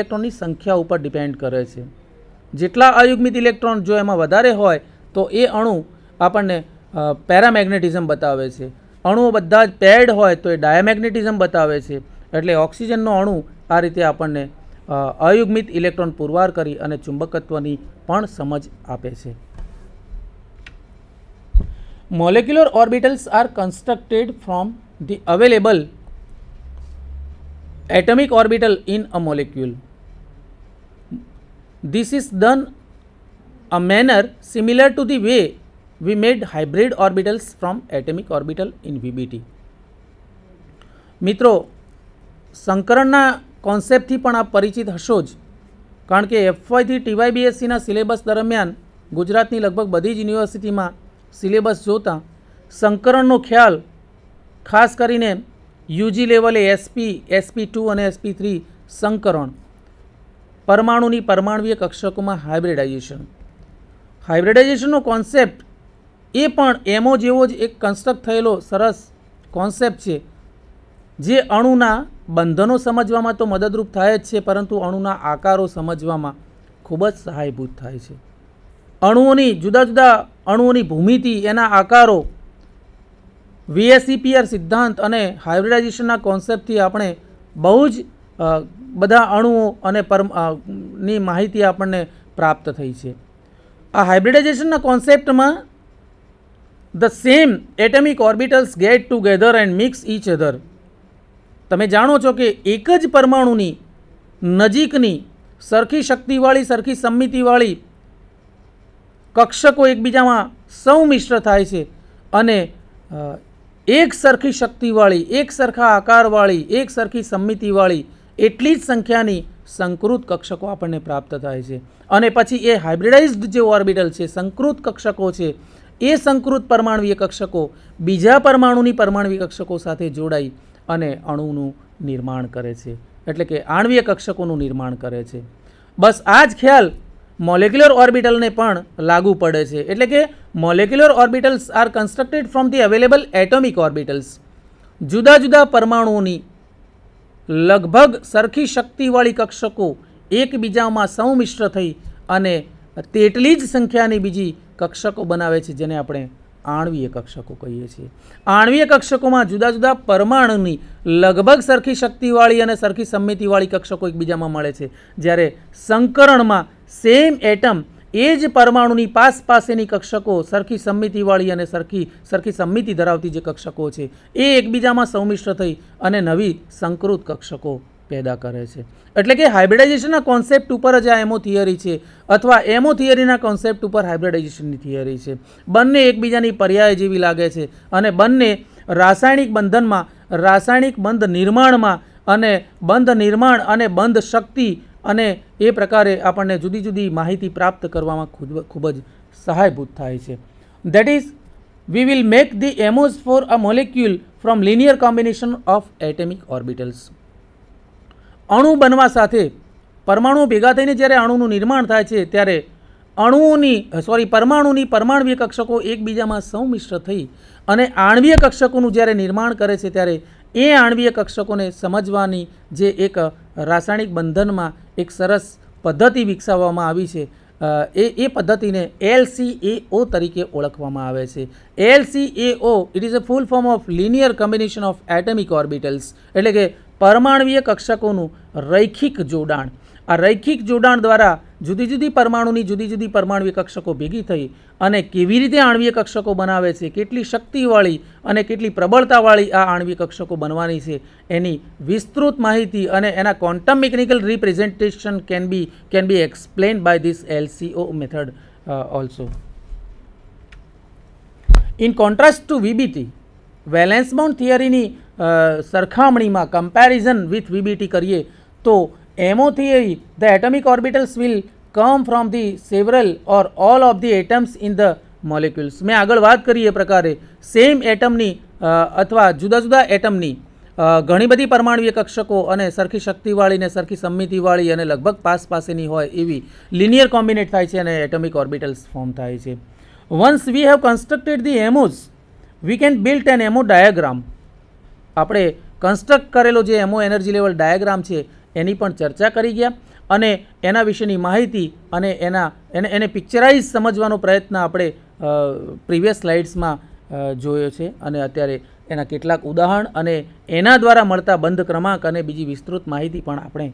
ઇલેક્ટ્રોનની સંખ્યા ઉપર ડિપેન્ડ કરે છે જેટલા અયુગ્મિત ઇલેક્ટ્રોન જો એમાં વધારે હોય તો એ અણુ આપણને પેરામેગ્નેટિઝમ બતાવે છે અણુઓ બધા જ પેર્ડ હોય તો એ ડાયામેગ્નેટિઝમ બતાવે છે એટલે ઓક્સિજનનો અણુ આ રીતે આપણને અયુગ્મિત ઇલેક્ટ્રોન પુરવાર કરી અને ચુંબકત્વની પણ સમજ આપે છે molecular orbitals are constructed from the available atomic orbital in a molecule. This is done a manner similar to the way we made hybrid orbitals from atomic orbital in VBT. મિત્રો સંકરણના કોન્સેપ્ટથી પણ આપ પરિચિત હશો જ કારણ કે એફવાયથી ટીવાય બીએસસીના સિલેબસ દરમિયાન ગુજરાતની લગભગ બધી જ યુનિવર્સિટીમાં સિલેબસ જોતાં સંકરણનો ખ્યાલ ખાસ કરીને યુજી લેવલે એસપી એસપી ટુ અને એસપી થ્રી સંકરણ પરમાણુની પરમાણુય કક્ષકોમાં હાઇબ્રિડાઇઝેશન હાઇબ્રિડાઇઝેશનનો કોન્સેપ્ટ એ પણ એમો જેવો જ એક કન્સ્ટ્રક્ટ થયેલો સરસ કોન્સેપ્ટ છે જે અણુના બંધનો સમજવામાં તો મદદરૂપ થાય જ છે પરંતુ અણુના આકારો સમજવામાં ખૂબ જ સહાયભૂત થાય છે અણુઓની જુદા જુદા અણુઓની ભૂમિતિ એના આકારો વીએસસીપીઆર e સિદ્ધાંત અને હાઇબ્રિડાઇઝેશનના કોન્સેપ્ટથી આપણે બહુ જ બધા અણુઓ અને પર ની માહિતી આપણને પ્રાપ્ત થઈ છે આ હાઇબ્રિડાઇઝેશનના કોન્સેપ્ટમાં the same atomic orbitals get together and mix each other તમે જાણો છો કે એક જ પરમાણુની નજીકની સરખી શક્તિવાળી સરખી સંમિતિવાળી કક્ષકો એકબીજામાં સૌમિશ્ર થાય છે અને એક સરખી શક્તિવાળી એક સરખા આકારવાળી એક સરખી સંમિતિવાળી એટલી જ સંખ્યાની સંકૃત કક્ષકો આપણને પ્રાપ્ત થાય છે અને પછી એ હાઇબ્રિડાઇઝડ જે ઓર્બિટલ છે સંકૃત કક્ષકો છે એ સંકૃત પરમાણવીય કક્ષકો બીજા પરમાણુની પરમાણવીય કક્ષકો સાથે જોડાઈ અને અણુનું નિર્માણ કરે છે એટલે કે આણવીય કક્ષકોનું નિર્માણ કરે છે બસ આ જ ખ્યાલ મોલેક્યુલર ઓર્બિટલને પણ લાગુ પડે છે એટલે કે molecular orbitals are constructed from the available atomic orbitals જુદા જુદા પરમાણુઓની લગભગ સરખી શક્તિવાળી કક્ષકો એકબીજામાં સૌમિશ્ર થઈ અને તેટલી જ સંખ્યાની બીજી કક્ષકો બનાવે છે જેને આપણે આણવીય કક્ષકો કહીએ છીએ આણવીય કક્ષકોમાં જુદા જુદા પરમાણુની લગભગ સરખી શક્તિવાળી અને સરખી સંમિતિવાળી કક્ષકો એકબીજામાં મળે છે જ્યારે સંકરણમાં સેમ એટમ એ જ પરમાણુની પાસ પાસેની કક્ષકો સરખી સંમિતિવાળી અને સરખી સરખી સંમિતિ ધરાવતી જે કક્ષકો છે એ એકબીજામાં સંમિશ્ર થઈ અને નવી સંકૃત કક્ષકો પેદા કરે છે એટલે કે હાઇબ્રિડાઇઝેશનના કોન્સેપ્ટ ઉપર જ આ એમો થિયરી છે અથવા એમો થિયરીના કોન્સેપ્ટ ઉપર હાઇબ્રિડાઇઝેશનની થિયરી છે બંને એકબીજાની પર્યાય જેવી લાગે છે અને બંને રાસાયણિક બંધનમાં રાસાયણિક બંધ નિર્માણમાં અને બંધ નિર્માણ અને બંધ શક્તિ અને એ પ્રકારે આપણને જુદી જુદી માહિતી પ્રાપ્ત કરવામાં ખૂબ ખૂબ જ સહાયભૂત થાય છે that is we will make the MOs for a molecule from linear combination of atomic orbitals અણુ બનવા સાથે પરમાણુ ભેગા થઈને જ્યારે અણુનું નિર્માણ થાય છે ત્યારે અણુઓની સોરી પરમાણુની પરમાણવીય કક્ષકો એકબીજામાં સંમિશ્ર થઈ અને આણવીય કક્ષકોનું જ્યારે નિર્માણ કરે છે ત્યારે એ આણવીય કક્ષકોને સમજવાની જે એક રાસાયણિક બંધનમાં એક સરસ પદ્ધતિ વિકસાવવામાં આવી છે એ એ પદ્ધતિને એલસીએઓ તરીકે ઓળખવામાં આવે છે LCAO it is a full form of linear combination of atomic orbitals એટલે કે પરમાણવીય કક્ષકોનું રૈખિક જોડાણ આ રૈખિક જોડાણ દ્વારા જુદી જુદી પરમાણુની જુદી જુદી પરમાણુ કક્ષકો ભેગી થઈ અને કેવી રીતે આણ્વીય કક્ષકો બનાવે છે કેટલી શક્તિવાળી અને કેટલી પ્રબળતાવાળી આ આણ્વીય કક્ષકો બનવાની છે એની વિસ્તૃત માહિતી અને એના quantum mechanical representation can be can be explain by this LCO method also in contrast to VBT valence bound થિયરીની સરખામણીમાં કમ્પેરિઝન વિથ વીબીટી કરીએ તો Amothiory, the atomic orbitals will come from the several or all of the atoms in the molecules. મેં આગળ વાત કરી એ પ્રકારે same એટમની અથવા જુદા જુદા એટમની ઘણી બધી પરમાણુય કક્ષકો અને સરખી શક્તિવાળી ને સરખી સંમિતિવાળી અને લગભગ પાસ પાસેની હોય એવી લિનિયર કોમ્બિનેટ થાય છે અને એટમિક ઓર્બિટલ્સ ફોર્મ થાય છે once we have constructed the MOs we can built an MO diagram આપણે કન્સ્ટ્રક્ટ કરેલો જે એમો એનર્જી લેવલ ડાયાગ્રામ છે એની પણ ચર્ચા કરી ગયા અને એના વિશેની માહિતી અને એના એને એને પિક્ચરાઇઝ સમજવાનો પ્રયત્ન આપણે પ્રીવિયસ સ્લાઇડ્સમાં જોયો છે અને અત્યારે એના કેટલાક ઉદાહરણ અને એના દ્વારા મળતા બંધ ક્રમાંક અને બીજી વિસ્તૃત માહિતી પણ આપણે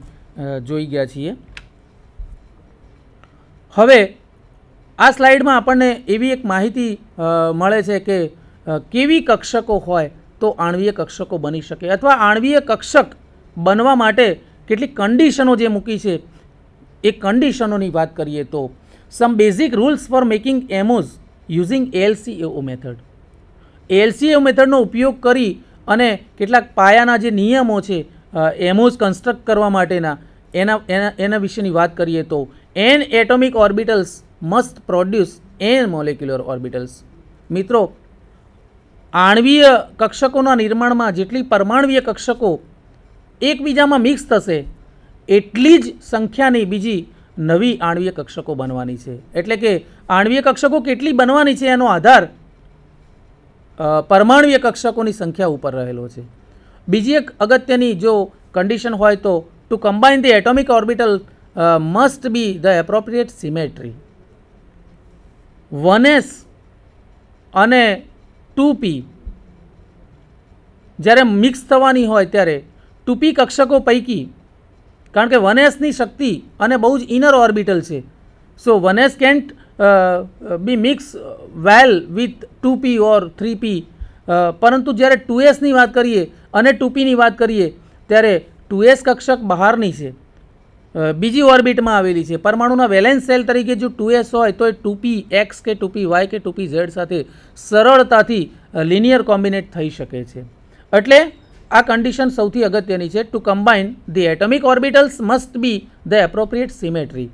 જોઈ ગયા છીએ હવે આ સ્લાઇડમાં આપણને એવી એક માહિતી મળે છે કે કેવી કક્ષકો હોય તો આણવીય કક્ષકો બની શકે અથવા આણવીય કક્ષક બનવા માટે કેટલીક કન્ડિશનો જે મૂકી છે એ કન્ડિશનોની વાત કરીએ તો some basic rules for making MOs using ALCAO method ALCAO મેથડનો ઉપયોગ કરી અને કેટલાક પાયાના જે નિયમો છે એમોઝ કન્સ્ટ્રક્ટ કરવા માટેના એના એના એના વિશેની વાત કરીએ તો N atomic orbitals must produce N molecular orbitals મિત્રો આણવીય કક્ષકોના નિર્માણમાં જેટલી પરમાણવીય કક્ષકો એકબીજામાં મિક્સ થશે એટલી જ સંખ્યાની બીજી નવી આણવીય કક્ષકો બનવાની છે એટલે કે આણવીય કક્ષકો કેટલી બનવાની છે એનો આધાર પરમાણવીય કક્ષકોની સંખ્યા ઉપર રહેલો છે બીજી એક અગત્યની જો કન્ડિશન હોય તો to combine the atomic orbital must be the appropriate symmetry one S અને ટુ પી જ્યારે મિક્સ થવાની હોય ત્યારે ટૂંપી કક્ષકો પૈકી કારણ કે વન શક્તિ અને બહુ જ ઇનર ઓર્બિટલ છે so one can't be mix well with two P or three P પરંતુ જ્યારે ટુ એસની વાત કરીએ અને ટુપીની વાત કરીએ ત્યારે ટુ એસ કક્ષક બહારની છે બીજી ઓર્બિટમાં આવેલી છે પરમાણુના વેલેન્સ સેલ તરીકે જો ટુ એસ હોય તો એ ટુપી એક્સ કે ટુપી વાય કે ટુપી ઝેડ સાથે સરળતાથી લિનિયર કોમ્બિનેટ થઈ શકે છે એટલે આ કન્ડિશન સૌથી અગત્યની છે to combine the atomic orbitals must be the appropriate symmetry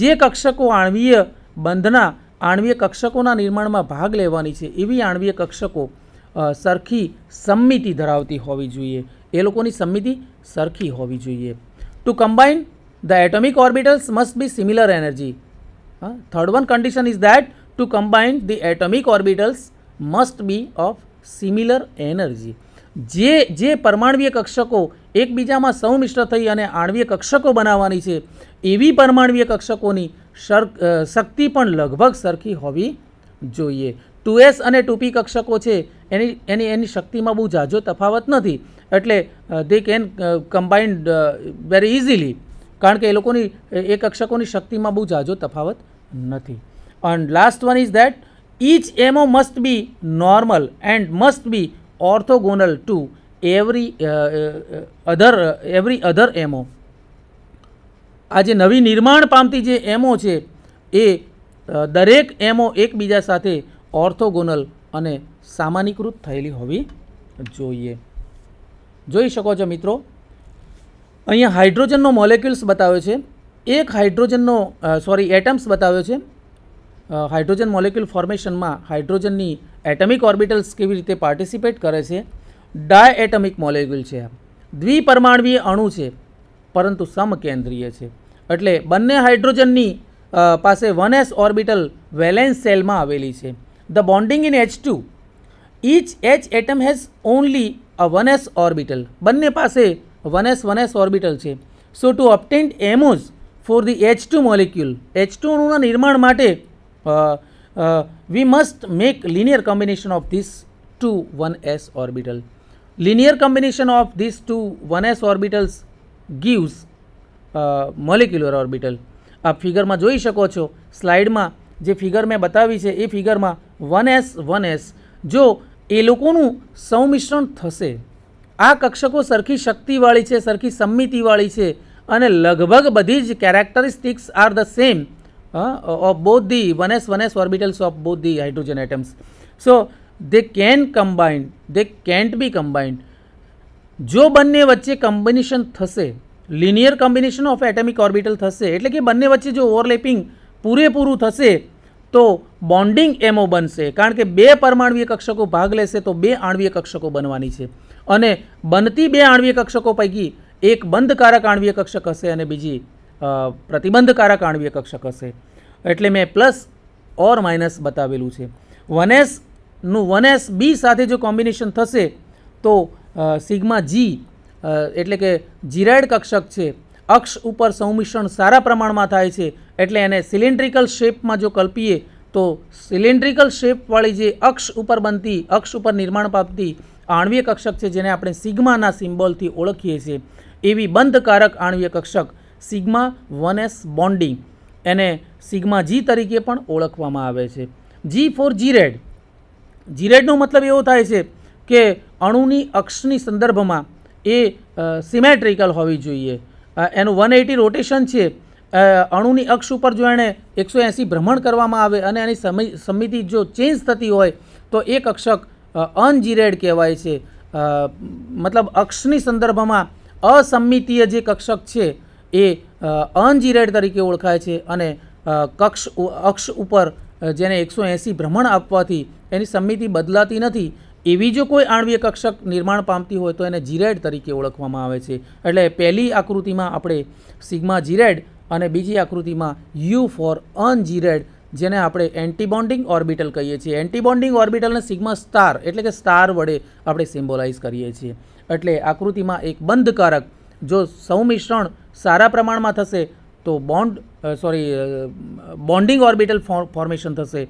જે કક્ષકો આણવીય બંધના આણવીય કક્ષકોના નિર્માણમાં ભાગ લેવાની છે એવી આણવીય કક્ષકો સરખી સમિતિ ધરાવતી હોવી જોઈએ એ લોકોની સમિતિ સરખી હોવી જોઈએ to combine the atomic orbitals must be similar energy third one condition is that to combine the atomic orbitals must be of similar energy જે જે પરમાણવીય કક્ષકો એકબીજામાં સૌમિશ્ર થઈ અને આણવીય કક્ષકો બનાવવાની છે એવી પરમાણવીય કક્ષકોની શક્તિ પણ લગભગ સરખી હોવી જોઈએ ટુ એસ અને ટુપી કક્ષકો છે એની એની એની શક્તિમાં બહુ ઝાઝો તફાવત નથી એટલે they can combined very easily કારણ કે એ લોકોની એ કક્ષકોની શક્તિમાં બહુ ઝાઝો તફાવત નથી and last one is that each MO must be normal and must be orthogonal to every other every other MO આ જે નવી નિર્માણ પામતી જે એમો છે એ દરેક એમો એકબીજા સાથે ઓર્થોગોનલ અને સામાન્યકૃત થયેલી હોવી જોઈએ જોઈ શકો છો મિત્રો અહીંયા હાઇડ્રોજનનો મોલેક્યુલ્સ બતાવ્યો છે એક હાઇડ્રોજનનો સોરી એટમ્સ બતાવ્યો છે હાઇડ્રોજન મોલેક્યુલ ફોર્મેશનમાં હાઇડ્રોજનની એટમિક ઓર્બિટલ્સ કેવી રીતે પાર્ટિસિપેટ કરે છે ડાય એટમિક મોલેક્યુલ છે દ્વિપરમાણવીય અણુ છે પરંતુ સમકેન્દ્રીય છે એટલે બંને હાઇડ્રોજનની પાસે વન એસ ઓર્બિટલ વેલેન્સ સેલમાં આવેલી છે the bonding in H two each H atom has only a one S orbital બંને પાસે one S one S orbital છે so two obtained MOs for the H two molecule H two અણુના નિર્માણ માટે Uh, uh, we must make linear combination of these two 1s orbital. Linear combination of these two 1s orbitals gives molecular orbital આ ફિગરમાં જોઈ શકો છો સ્લાઇડમાં જે ફિગર મેં બતાવી છે એ ફિગરમાં વન એસ વન એસ જો એ લોકોનું સંમિશ્રણ થશે આ કક્ષકો સરખી શક્તિવાળી છે સરખી સંમિતિવાળી છે અને લગભગ બધી જ characteristics are the same of of the the 1s 1s orbitals of both the hydrogen atoms so they can combine they can't be combined જો બંને વચ્ચે કોમ્બિનેશન થશે linear combination of atomic orbital થશે એટલે કે બંને વચ્ચે જો ઓવરલેપિંગ પૂરેપૂરું થશે તો બોન્ડિંગ એમો બનશે કારણ કે બે પરમાણવીય કક્ષકો ભાગ લેશે તો બે આણવીય કક્ષકો બનવાની છે અને બનતી બે આણવીય કક્ષકો પૈકી એક બંધકારક આણવીય કક્ષક હશે અને બીજી પ્રતિબંધકારક આણવીય કક્ષક હશે એટલે મેં પ્લસ ઓર માઇનસ બતાવેલું છે વન એસનું વન એસ બી સાથે જો કોમ્બિનેશન થશે તો સિગ્મા જી એટલે કે જીરાઇડ કક્ષક છે અક્ષ ઉપર સંમિશ્રણ સારા પ્રમાણમાં થાય છે એટલે એને સિલિન્ડ્રિકલ શેપમાં જો કલ્પીએ તો સિલિન્ડ્રિકલ શેપવાળી જે અક્ષ ઉપર બનતી અક્ષ ઉપર નિર્માણ પામતી આણવીય કક્ષક છે જેને આપણે સિગ્માના સિમ્બોલથી ઓળખીએ છીએ એવી બંધકારક આણવીય કક્ષક સિગ્મા વન એસ બોન્ડિંગ એને સિગ્મા જી તરીકે પણ ઓળખવામાં આવે છે જી ફોર જીરેડ જીરેડનો મતલબ એવો થાય છે કે અણુની અક્ષની સંદર્ભમાં એ સિમેટ્રિકલ હોવી જોઈએ એનું વન એટી રોટેશન છે અણુની અક્ષ ઉપર જો એણે એકસો એંસી ભ્રમણ કરવામાં આવે અને એની સમિતિ જો ચેન્જ થતી હોય તો એ કક્ષક અનજીરેડ કહેવાય છે મતલબ અક્ષની સંદર્ભમાં અસંમિતીય જે કક્ષક છે એ અનજીરેડ તરીકે ઓળખાય છે અને કક્ષ અક્ષ ઉપર જેને એકસો એંસી ભ્રમણ આપવાથી એની સમિતિ બદલાતી નથી એવી જો કોઈ આણવીય કક્ષક નિર્માણ પામતી હોય તો એને જીરેડ તરીકે ઓળખવામાં આવે છે એટલે પહેલી આકૃતિમાં આપણે સિગ્મા જીરાઇડ અને બીજી આકૃતિમાં યુ ફોર અનજીરાઇડ જેને આપણે એન્ટીબોન્ડિંગ ઓર્બિટલ કહીએ છીએ એન્ટીબોન્ડિંગ ઓર્બિટલને સિગ્મા સ્ટાર એટલે કે સ્ટાર વડે આપણે સિમ્બોલાઇઝ કરીએ છીએ એટલે આકૃતિમાં એક બંધકારક જો સૌમિશ્રણ સારા પ્રમાણમાં થશે તો bond sorry bonding orbital formation થશે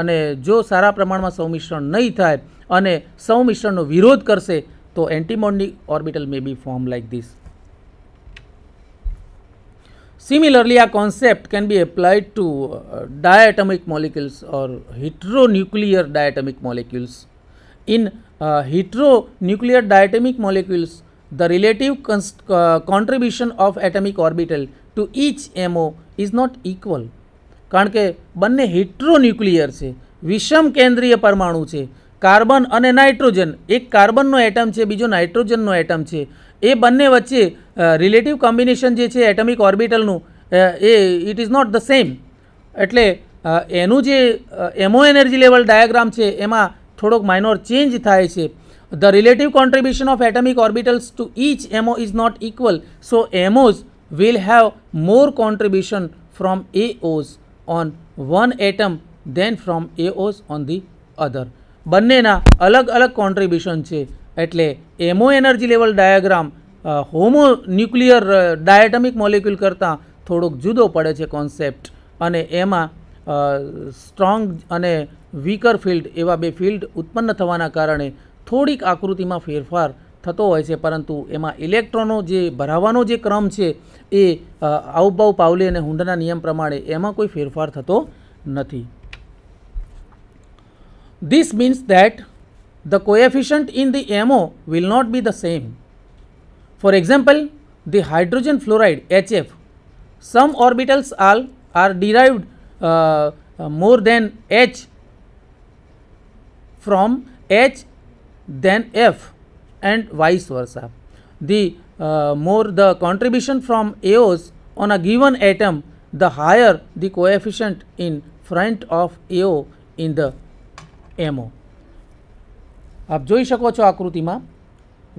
અને જો સારા પ્રમાણમાં સૌમિશ્રણ નહીં થાય અને સૌમિશ્રણનો વિરોધ કરશે તો antibonding orbital may be form like this similarly આ concept can be applied to diatomic molecules or heteronuclear diatomic molecules in heteronuclear diatomic molecules the relative uh, contribution of atomic orbital to each MO is not equal કારણ કે બંને હિટ્રોન્યુક્લિયર છે વિષમ કેન્દ્રીય પરમાણુ છે carbon અને નાઇટ્રોજન એક કાર્બનનો એટમ છે બીજો નાઇટ્રોજનનો એટમ છે એ બંને વચ્ચે રિલેટિવ કોમ્બિનેશન જે છે એટમિક ઓર્બિટલનું એ it is not the same એટલે એનું જે એમો એનર્જી લેવલ ડાયાગ્રામ છે એમાં થોડોક માઇનોર ચેન્જ થાય છે The relative contribution of atomic orbitals to each MO is not equal. So, MOs will have more contribution from AOs on one atom than from AOs on the other. બંનેના અલગ અલગ contribution છે એટલે MO energy level diagram homonuclear diatomic molecule કરતાં થોડોક જુદો પડે છે કોન્સેપ્ટ અને એમાં સ્ટ્રોંગ અને વીકર ફિલ્ડ એવા બે ફિલ્ડ ઉત્પન્ન થવાના કારણે થોડીક આકૃતિમાં ફેરફાર થતો હોય છે પરંતુ એમાં ઇલેક્ટ્રોનો જે ભરાવાનો જે ક્રમ છે એ આઉબાઉ પાવલે અને હુંડાના નિયમ પ્રમાણે એમાં કોઈ ફેરફાર થતો નથી this means that the coefficient in the MO will not be the same for example the hydrogen fluoride HF some orbitals all are derived more than H from H than F and vice versa. The uh, more the contribution from AOs on a given atom, the higher the coefficient in front of AO in the MO. આપ જોઈ શકો છો આકૃતિમાં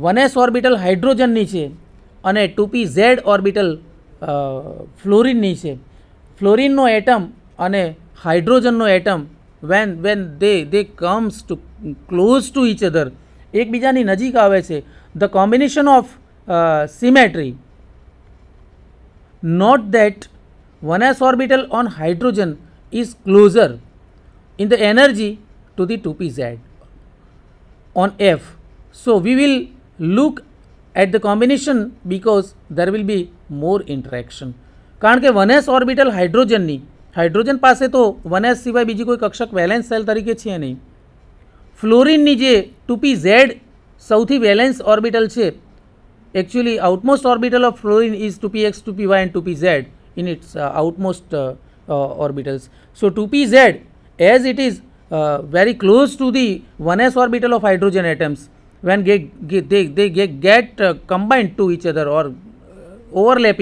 one S orbital હાઇડ્રોજનની છે અને ટુપી Z orbital ફ્લોરિનની છે ફ્લોરિનનો atom અને હાઇડ્રોજનનો atom when when they they comes to close to each other ek bija ni najik aave che the combination of uh, symmetry not that 1s orbital on hydrogen is closer in the energy to the 2pz on f so we will look at the combination because there will be more interaction કારણ કે 1s orbital હાઇડ્રોજનની hydrogen પાસે તો one S સિવાય બીજી કોઈ કક્ષક valence cell તરીકે છે નહીં ફ્લોરિનની જે ટુપી ઝેડ સૌથી વેલેન્સ ઓર્બિટલ છે actually outermost orbital of fluorine is two P X two P Y and two P Z in its outermost orbitals so two P Z as it is very close to the one S orbital of hydrogen when when get they, they get, get uh, combined to each other or uh, overlap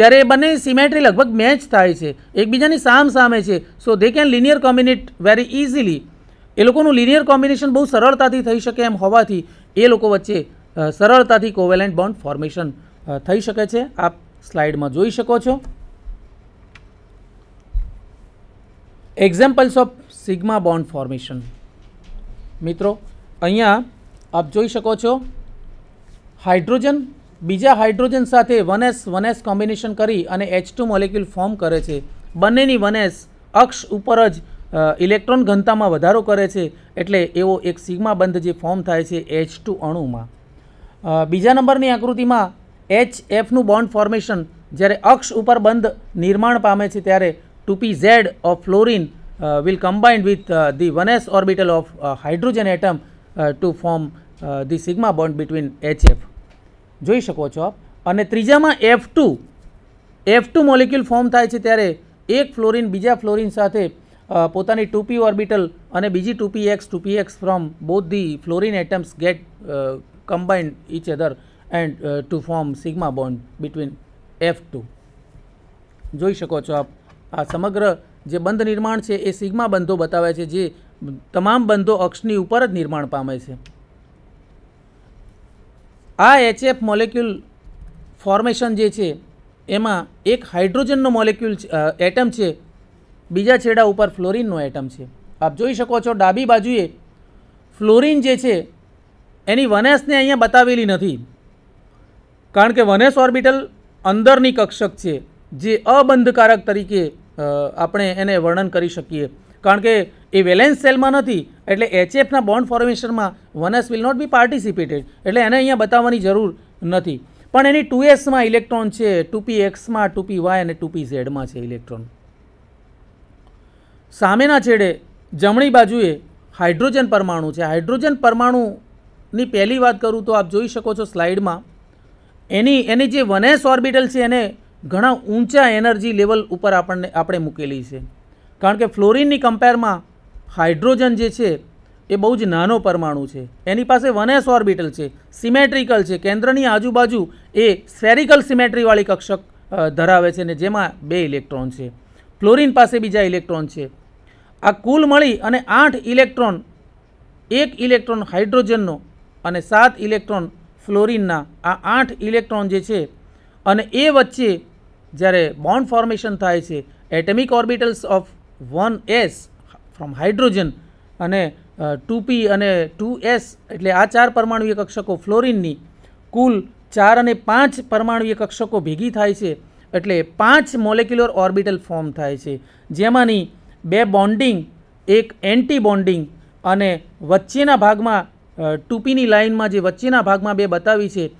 ત્યારે બંને symmetry લગભગ match થાય છે એકબીજાની સામ સામે છે so they can linear combinate very easily એ લોકોનું લિનિયર કોમ્બિનેશન બહુ સરળતાથી થઈ શકે એમ હોવાથી એ લોકો વચ્ચે સરળતાથી કોવેલેન્ટ બોન્ડ ફોર્મેશન થઈ શકે છે આપ સ્લાઇડમાં જોઈ શકો છો examples of sigma bond formation મિત્રો અહીંયા આપ જોઈ શકો છો હાઇડ્રોજન બીજા હાઇડ્રોજન સાથે વનએસ વનએસ કોમ્બિનેશન કરી અને એચ ટુ મોલેક્યુલ ફોર્મ કરે છે બંનેની વનએસ અક્ષ ઉપર જ ઇલેક્ટ્રોન ઘનતામાં વધારો કરે છે એટલે એવો એક સિગ્મા બંધ જે ફોર્મ થાય છે એચ ટુ અણુમાં બીજા નંબરની આકૃતિમાં એચ એફનું બોન્ડ ફોર્મેશન જ્યારે અક્ષ ઉપર બંધ નિર્માણ પામે છે ત્યારે two P Z of fluorine will combined with the uh, the 1s orbital of uh, hydrogen atom to form the sigma bond between જોઈ શકો છો આપ અને ત્રીજામાં F two F two molecule form થાય છે ત્યારે એક ફ્લોરિન બીજા ફ્લોરિન સાથે પોતાની ટુપી ઓર્બિટલ અને બીજી two P X two P X from both the fluorine atoms get combined each other and to form sigma bond between F two જોઈ શકો છો આપ આ સમગ્ર જે બંધ નિર્માણ છે એ સિગ્મા બંધો બતાવે છે જે તમામ બંધો અક્ષની ઉપર જ નિર્માણ પામે છે આ એચએફ મોલેક્યુલ ફોર્મેશન જે છે એમાં એક હાઇડ્રોજનનો મોલેક્યુલ એટમ છે બીજા છેડા ઉપર ફ્લોરિનનો એટમ છે આપ જોઈ શકો છો ડાબી બાજુએ ફ્લોરિન જે છે એની વનેસને અહીંયા બતાવેલી નથી કારણ કે વનેસ ઓર્બિટલ અંદરની કક્ષક છે જે અબંધકારક તરીકે આપણે એને વર્ણન કરી શકીએ કારણ કે એ વેલેન્સ સેલમાં નથી એટલે એચએફના બોન્ડ ફોર્મેશનમાં one will not be participated એટલે એને અહીંયા બતાવવાની જરૂર નથી પણ એની ટુ એસમાં ઇલેક્ટ્રોન છે ટુ પી એક્સમાં ટુ પી વાય અને ટુ પી ઝેડમાં છે ઇલેક્ટ્રોન સામેના છેડે જમણી બાજુએ હાઇડ્રોજન પરમાણુ છે હાઇડ્રોજન પરમાણુની પહેલી વાત કરું તો આપ જોઈ શકો છો સ્લાઇડમાં એની એની જે વન એસ ઓર્બિટલ છે એને ઘણા ઊંચા એનર્જી લેવલ ઉપર આપણને આપણે મૂકેલી છે કારણ કે ફ્લોરિનની કમ્પેરમાં હાઇડ્રોજન જે છે એ બહુ જ નાનો પરમાણુ છે એની પાસે વન એસ ઓર્બિટલ છે સિમેટ્રિકલ છે કેન્દ્રની આજુબાજુ એ સ્ફેરિકલ સિમેટ્રીવાળી કક્ષક ધરાવે છે ને જેમાં બે ઇલેક્ટ્રોન છે ફ્લોરિન પાસે બીજા ઇલેક્ટ્રોન છે આ કુલ મળી અને આઠ ઇલેક્ટ્રોન એક ઇલેક્ટ્રોન હાઇડ્રોજનનો અને સાત ઇલેક્ટ્રોન ફ્લોરિનના આ આઠ ઇલેક્ટ્રોન જે છે અને એ વચ્ચે જ્યારે બોન્ડ ફોર્મેશન થાય છે atomic orbitals of one s from hydrogen અને ટુ પી અને ટુ એસ એટલે આ ચાર પરમાણુય કક્ષકો ફ્લોરિનની કુલ ચાર અને પાંચ પરમાણુય કક્ષકો ભેગી થાય છે એટલે પાંચ મોલેક્યુલર ઓર્બિટલ ફોર્મ થાય છે જેમાંની બે બોન્ડિંગ એક એન્ટી બોન્ડિંગ અને વચ્ચેના ભાગમાં ટુપીની લાઇનમાં જે વચ્ચેના ભાગમાં બે બતાવી છે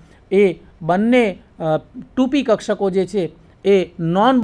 એ બંને ટુપી કક્ષકો જે છે એ નોન